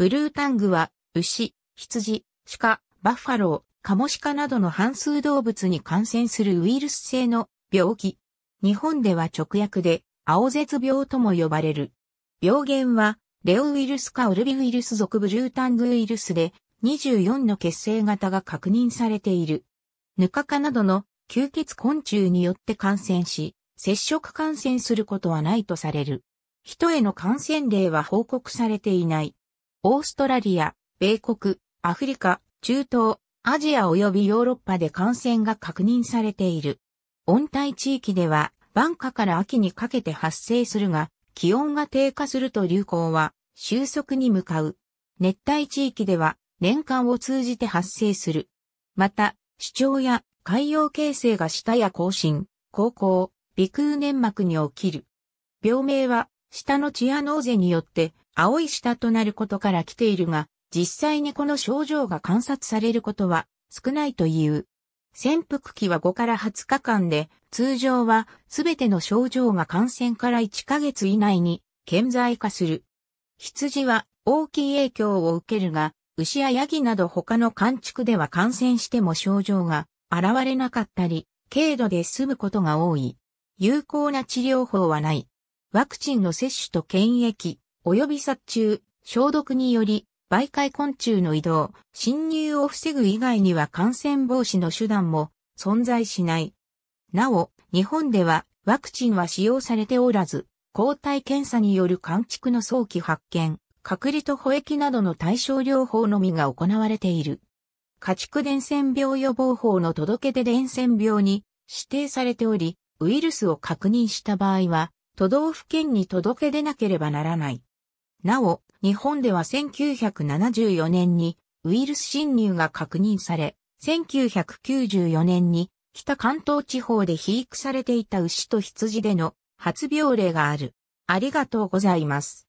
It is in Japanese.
ブルータングは、牛、羊、鹿、バッファロー、カモシカなどの半数動物に感染するウイルス性の病気。日本では直訳で、青舌病とも呼ばれる。病原は、レオウイルスかオルビウイルス属ブルータングウイルスで、24の血清型が確認されている。ヌカカなどの吸血昆虫によって感染し、接触感染することはないとされる。人への感染例は報告されていない。オーストラリア、米国、アフリカ、中東、アジア及びヨーロッパで感染が確認されている。温帯地域では、晩夏から秋にかけて発生するが、気温が低下すると流行は収束に向かう。熱帯地域では年間を通じて発生する。また、主張や海洋形成が下や更新、高校、鼻腔粘膜に起きる。病名は下のチアノーゼによって青い舌となることから来ているが、実際にこの症状が観察されることは少ないという。潜伏期は5から20日間で、通常はすべての症状が感染から1ヶ月以内に顕在化する。羊は大きい影響を受けるが、牛やヤギなど他の家畜では感染しても症状が現れなかったり、軽度で済むことが多い。有効な治療法はない。ワクチンの接種と検疫、及び殺虫、消毒により、媒介昆虫の移動、侵入を防ぐ以外には感染防止の手段も存在しない。なお、日本ではワクチンは使用されておらず、抗体検査による換築の早期発見、隔離と保疫などの対症療法のみが行われている。家畜伝染病予防法の届け出伝染病に指定されており、ウイルスを確認した場合は、都道府県に届け出なければならない。なお、日本では1974年にウイルス侵入が確認され、1994年に北関東地方で肥育されていた牛と羊での発病例がある。ありがとうございます。